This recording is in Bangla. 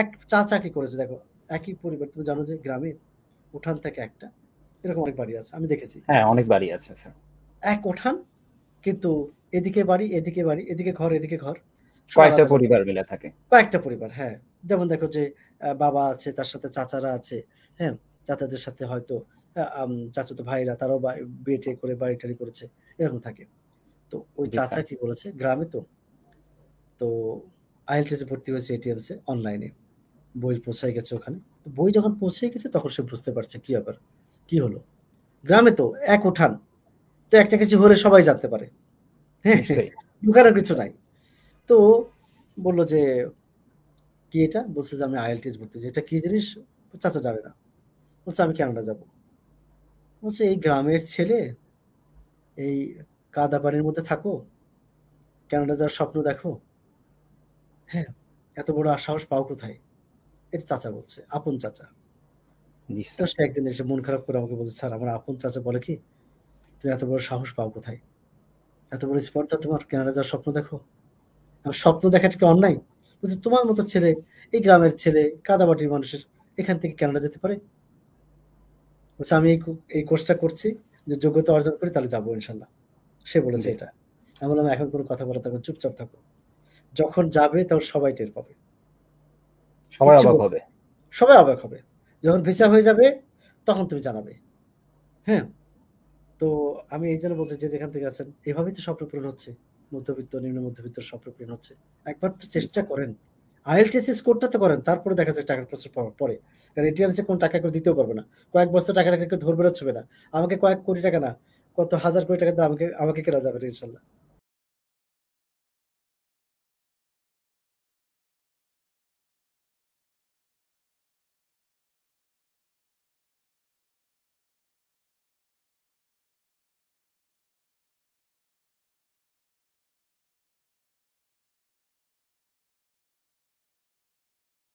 এক চা চাকরি করেছে দেখো একই পরিবার তুমি জানো যে গ্রামে উঠান থেকে একটা এরকম অনেক বাড়ি আছে আমি দেখেছি হ্যাঁ অনেক বাড়ি আছে এক উঠান কিন্তু এদিকে বাড়ি এদিকে বাড়ি এদিকে ঘর এদিকে ঘর কয়েকটা পরিবার মিলে থাকে কয়েকটা পরিবার হ্যাঁ যেমন দেখো যে বাবা আছে তার সাথে চাচারা আছে হ্যাঁ চাচাদের সাথে হয়তো চাচাতো ভাইরা তারাও বিয়ে টিয়ে করে বাড়ি টাড়ি করেছে এরকম থাকে তো ওই চাচা কি বলেছে গ্রামে তো তো আইএলটিএসে ভর্তি হয়েছে এটিএমসে অনলাইনে বই পৌঁছায় গেছে ওখানে তো বই যখন পৌঁছে গেছে তখন সে বুঝতে পারছে কি ব্যাপার কি হলো গ্রামে তো এক উঠান তো একটা কিছু হলে সবাই জানতে পারে হ্যাঁ লুকানোর কিছু নাই তো বললো যে কি এটা বলছে যে আমি আইএলটিএস ভর্তি হয়েছি এটা কি জিনিস চাচা যাবে না বলছে আমি কেনাডা যাব বলছে এই গ্রামের ছেলে এই কাদা বাড়ির মধ্যে থাকো কেনাডা যাওয়ার স্বপ্ন দেখো হ্যাঁ এত বড় আর সাহস পাও কোথায় এটা চাচা বলছে আপন চাচা সে একদিন এসে মন খারাপ করে আমাকে বলছে স্যার আমার আপন চাচা বলে কি তুমি এত বড় সাহস পাও কোথায় এত বড় স্পর্ধা তোমার কেনারা যাওয়ার স্বপ্ন দেখো স্বপ্ন দেখাটা কি অন্যায় বলছে তোমার মতো ছেলে এই গ্রামের ছেলে কাদাবাটির মানুষের এখান থেকে কেনারা যেতে পারে বলছে আমি এই এই কোর্সটা করছি যে যোগ্যতা অর্জন করি তাহলে যাবো ইনশাল্লাহ সে বলেছে এটা আমি বললাম এখন কোনো কথা বলার থাকো চুপচাপ থাকো যখন যাবে তখন সবাই টের পাবে সবাই অবাক হবে সবাই অবাক হবে যখন ভিসা হয়ে যাবে তখন তুমি জানাবে হ্যাঁ তো আমি এই জন্য বলছি যে যেখান থেকে আছেন এভাবেই তো স্বপ্ন পূরণ হচ্ছে মধ্যবিত্ত নিম্ন মধ্যবিত্ত স্বপ্ন পূরণ হচ্ছে একবার তো চেষ্টা করেন আইএলটিএস স্কোরটা তো করেন তারপরে দেখা যায় টাকার প্রচুর পরে কারণ এটিএমসে কোনো টাকা কেউ দিতেও পারবে না কয়েক বছর টাকা টাকা কেউ ধরবে না ছবে না আমাকে কয়েক কোটি টাকা না কত হাজার কোটি টাকা তো আমাকে আমাকে কেনা যাবে ইনশাল্লাহ